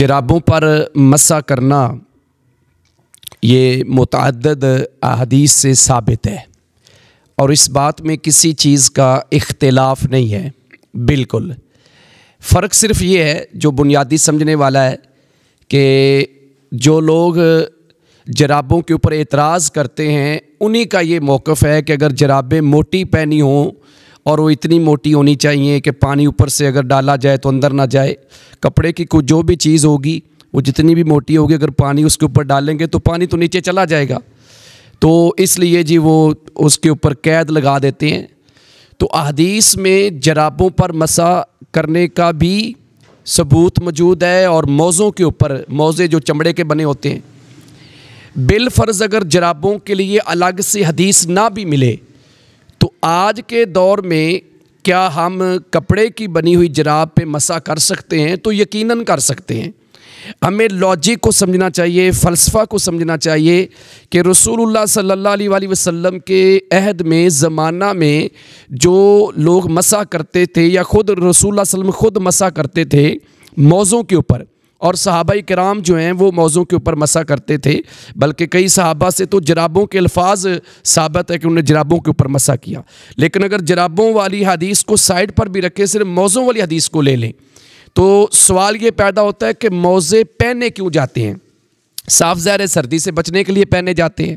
जराबों पर मसा करना ये मतद अदीस से साबित है और इस बात में किसी चीज़ का इख्तलाफ नहीं है बिल्कुल फ़र्क सिर्फ ये है जो बुनियादी समझने वाला है कि जो लोग जराबों के ऊपर एतराज़ करते हैं उन्हीं का ये मौक़ है कि अगर जराबें मोटी पहनी हों और वो इतनी मोटी होनी चाहिए कि पानी ऊपर से अगर डाला जाए तो अंदर ना जाए कपड़े की कोई जो भी चीज़ होगी वो जितनी भी मोटी होगी अगर पानी उसके ऊपर डालेंगे तो पानी तो नीचे चला जाएगा तो इसलिए जी वो उसके ऊपर कैद लगा देते हैं तो अहदीस में जराबों पर मसा करने का भी सबूत मौजूद है और मौज़ों के ऊपर मौज़े जो चमड़े के बने होते हैं बिलफर्ज़ अगर जराबों के लिए अलग से हदीस ना भी मिले तो आज के दौर में क्या हम कपड़े की बनी हुई जराब पे मसा कर सकते हैं तो यकीनन कर सकते हैं हमें लॉजिक को समझना चाहिए फ़लसफ़ा को समझना चाहिए कि रसूलुल्लाह सल्लल्लाहु अलैहि वसल्लम के अहद में ज़माना में जो लोग मसा करते थे या ख़ुद रसूलुल्लाह सल्लम ख़ुद मसा करते थे मौज़ों के ऊपर और सहाबा कराम जो हैं वो मौज़ों के ऊपर मसा करते थे बल्कि कई सहाबा से तो जराबों के अल्फाज साबित है कि उन्होंने जराबों के ऊपर मसा किया लेकिन अगर जराबों वाली हदीस को साइड पर भी रखें सिर्फ मौज़ों वाली हदीस को ले लें तो सवाल ये पैदा होता है कि मौज़े पहने क्यों जाते हैं साफ ज़ाहिर है सर्दी से बचने के लिए पहने जाते हैं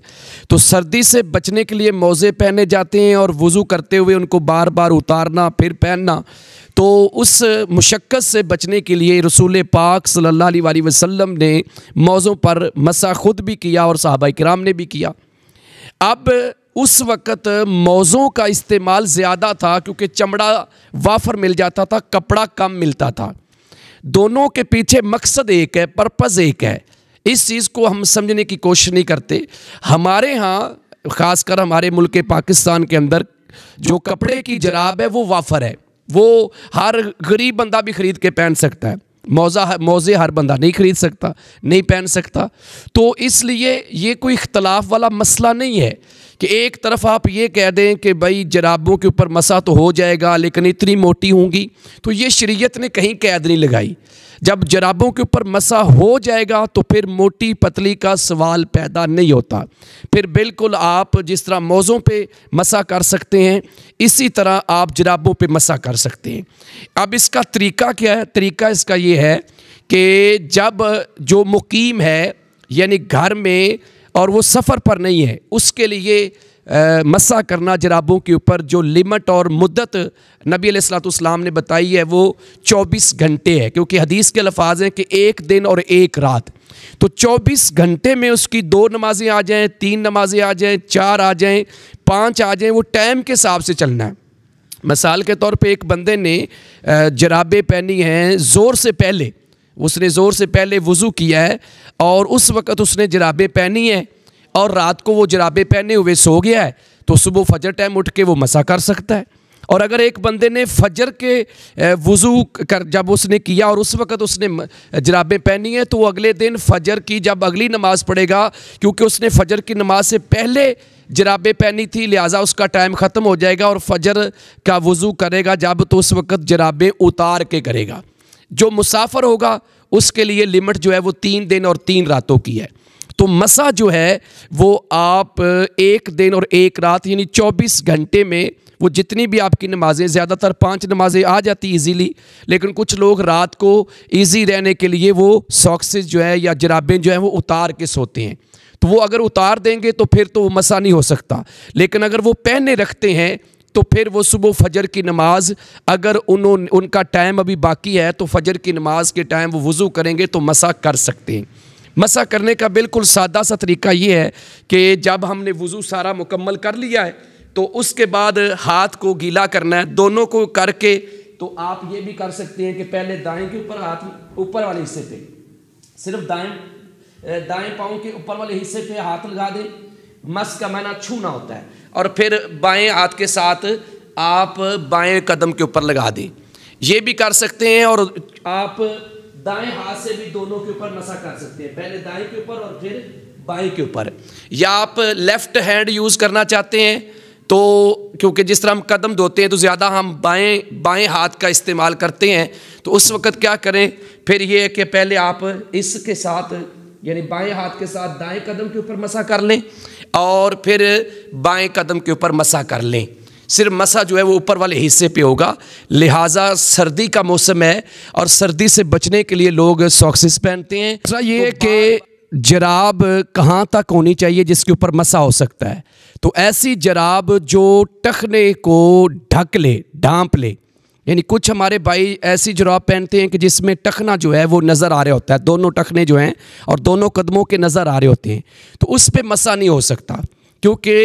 तो सर्दी से बचने के लिए मौजे पहने जाते हैं और वज़ू करते हुए उनको बार बार उतारना फिर पहनना तो उस मुशक्क़त से बचने के लिए रसूल पाक सल्ला वसम ने मौज़ों पर मसा ख़ुद भी किया और साहबा कराम ने भी किया अब उस वक़्त मौज़ों का इस्तेमाल ज़्यादा था क्योंकि चमड़ा वाफर मिल जाता था कपड़ा कम मिलता था दोनों के पीछे मकसद एक है पर्पज़ एक है इस चीज़ को हम समझने की कोशिश नहीं करते हमारे यहाँ ख़ासकर हमारे मुल्क पाकिस्तान के अंदर जो कपड़े की जराब है वो वाफर है वो हर गरीब बंदा भी ख़रीद के पहन सकता है मौजा मौज़े हर बंदा नहीं ख़रीद सकता नहीं पहन सकता तो इसलिए ये कोई इख्तलाफ वाला मसला नहीं है कि एक तरफ आप ये कह दें कि भाई जराबों के ऊपर मसा तो हो जाएगा लेकिन इतनी मोटी होंगी तो ये शरीयत ने कहीं कैद नहीं लगाई जब जराबों के ऊपर मसा हो जाएगा तो फिर मोटी पतली का सवाल पैदा नहीं होता फिर बिल्कुल आप जिस तरह मौज़ों पे मसा कर सकते हैं इसी तरह आप जराबों पे मसा कर सकते हैं अब इसका तरीका क्या है तरीका इसका ये है कि जब जो मुकीम है यानी घर में और वो सफ़र पर नहीं है उसके लिए मसा करना जराबों के ऊपर जो लिमट और मुद्दत नबी सलाम ने बताई है वो 24 घंटे है क्योंकि हदीस के लफाज हैं कि एक दिन और एक रात तो 24 घंटे में उसकी दो नमाज़ें आ जाएं तीन नमाज़ें आ जाएं चार आ जाएं पांच आ जाएं वो टाइम के हिसाब से चलना है मिसाल के तौर पे एक बंदे ने जराबे पहनी हैं ज़ोर से पहले उसने ज़ोर से पहले वज़ू किया है और उस वक़्त उसने जराबें पहनी हैं और रात को वो जराबे पहने हुए सो गया है तो सुबह फजर टाइम उठ के वो मसा कर सकता है और अगर एक बंदे ने फजर के वज़ू कर जब उसने किया और उस वक़्त उसने जराबें पहनी हैं तो वो अगले दिन फजर की जब अगली नमाज़ पढ़ेगा क्योंकि उसने फजर की नमाज से पहले जराबें पहनी थी लिहाजा उसका टाइम ख़त्म हो जाएगा और फजर का वज़ू करेगा जब तो उस वक़्त जराबें उतार के करेगा जो मुसाफर होगा उसके लिए लिमिट जो है वो तीन दिन और तीन रातों की है तो मसा जो है वो आप एक दिन और एक रात यानी 24 घंटे में वो जितनी भी आपकी नमाज़ें ज़्यादातर पांच नमाज़ें आ जाती इजीली लेकिन कुछ लोग रात को इजी रहने के लिए वो सॉक्सेस जो है या जराबें जो हैं वो उतार के सोते हैं तो वो अगर उतार देंगे तो फिर तो वो मसा नहीं हो सकता लेकिन अगर वो पहने रखते हैं तो फिर वो सुबह फजर की नमाज अगर उन्होंने उनका टाइम अभी बाकी है तो फजर की नमाज के टाइम वो वज़ू करेंगे तो मसा कर सकते हैं मसा करने का बिल्कुल सादा सा तरीका ये है कि जब हमने वज़ू सारा मुकम्मल कर लिया है तो उसके बाद हाथ को गीला करना है दोनों को करके तो आप ये भी कर सकते हैं कि पहले दाएं के ऊपर हाथ ऊपर वाले हिस्से पे सिर्फ दाएं दाएं पाँव के ऊपर वाले हिस्से पे हाथ लगा दें मस का मैना छूना होता है और फिर बाएं हाथ के साथ आप बाएं कदम के ऊपर लगा दें ये भी कर सकते हैं और आप दाएं हाथ से भी दोनों के ऊपर मसा कर सकते हैं पहले दाएं के ऊपर और फिर बाएं के ऊपर या आप लेफ्ट हैंड यूज़ करना चाहते हैं तो क्योंकि जिस तरह हम कदम धोते हैं तो ज़्यादा हम बाएं बाएं हाथ का इस्तेमाल करते हैं तो उस वक़्त क्या करें फिर ये कि पहले आप इसके साथ यानी बाएं हाथ के साथ दाएं कदम के ऊपर मसा कर लें और फिर बाएं कदम के ऊपर मसा कर लें सिर्फ मसा जो है वो ऊपर वाले हिस्से पे होगा लिहाजा सर्दी का मौसम है और सर्दी से बचने के लिए लोग सॉक्सेस पहनते हैं दूसरा ये तो कि जराब कहाँ तक होनी चाहिए जिसके ऊपर मसा हो सकता है तो ऐसी जराब जो टखने को ढक ले ढांप ले यानी कुछ हमारे भाई ऐसी जराब पहनते हैं कि जिसमें टखना जो है वो नज़र आ रहा होता है दोनों टखने जो हैं और दोनों कदमों के नज़र आ रहे होते हैं तो उस पर मसा नहीं हो सकता क्योंकि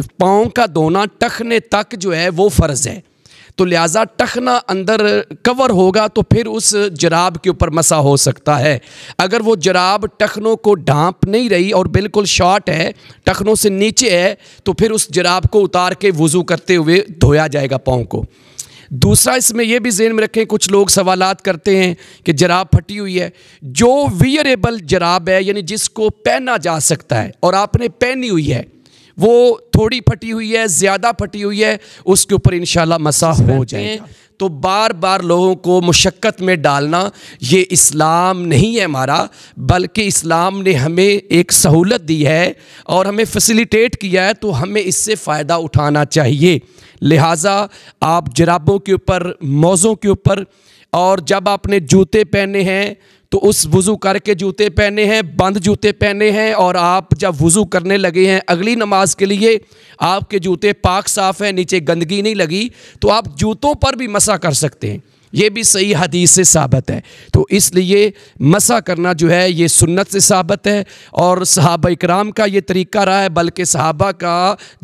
पाँव का धोना टखने तक जो है वो फ़र्ज़ है तो लिहाजा टखना अंदर कवर होगा तो फिर उस जराब के ऊपर मसा हो सकता है अगर वो जराब टखनों को ढांप नहीं रही और बिल्कुल शॉर्ट है टखनों से नीचे है तो फिर उस जराब को उतार के वज़ू करते हुए धोया जाएगा पाँव को दूसरा इसमें यह भी जेन में रखें कुछ लोग सवालात करते हैं कि जराब फटी हुई है जो वियरेबल जराब है यानी जिसको पहना जा सकता है और आपने पहनी हुई है वो थोड़ी फटी हुई है ज़्यादा फटी हुई है उसके ऊपर इन मसा हो जाए तो बार बार लोगों को मुशक्क़त में डालना ये इस्लाम नहीं है हमारा बल्कि इस्लाम ने हमें एक सहूलत दी है और हमें फैसिलिटेट किया है तो हमें इससे फ़ायदा उठाना चाहिए लिहाजा आप जराबों के ऊपर मौज़ों के ऊपर और जब आपने जूते पहने हैं तो उस वज़ू करके जूते पहने हैं बंद जूते पहने हैं और आप जब वज़ू करने लगे हैं अगली नमाज के लिए आपके जूते पाक साफ़ हैं नीचे गंदगी नहीं लगी तो आप जूतों पर भी मसा कर सकते हैं ये भी सही हदीस से साबित है तो इसलिए मसा करना जो है ये सुन्नत से साबित है और सहाबा इकराम का ये तरीका रहा है बल्कि सहाबा का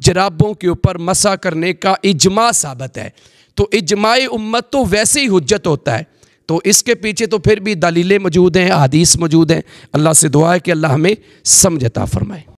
जराबों के ऊपर मसा करने का इजमा साबित है तो इजमाई उम्मत तो वैसे ही हजत होता है तो इसके पीछे तो फिर भी दलीलें मौजूद हैं हदीस मौजूद हैं अल्लाह से दुआ है कि अल्लाह हमें समझता फरमाए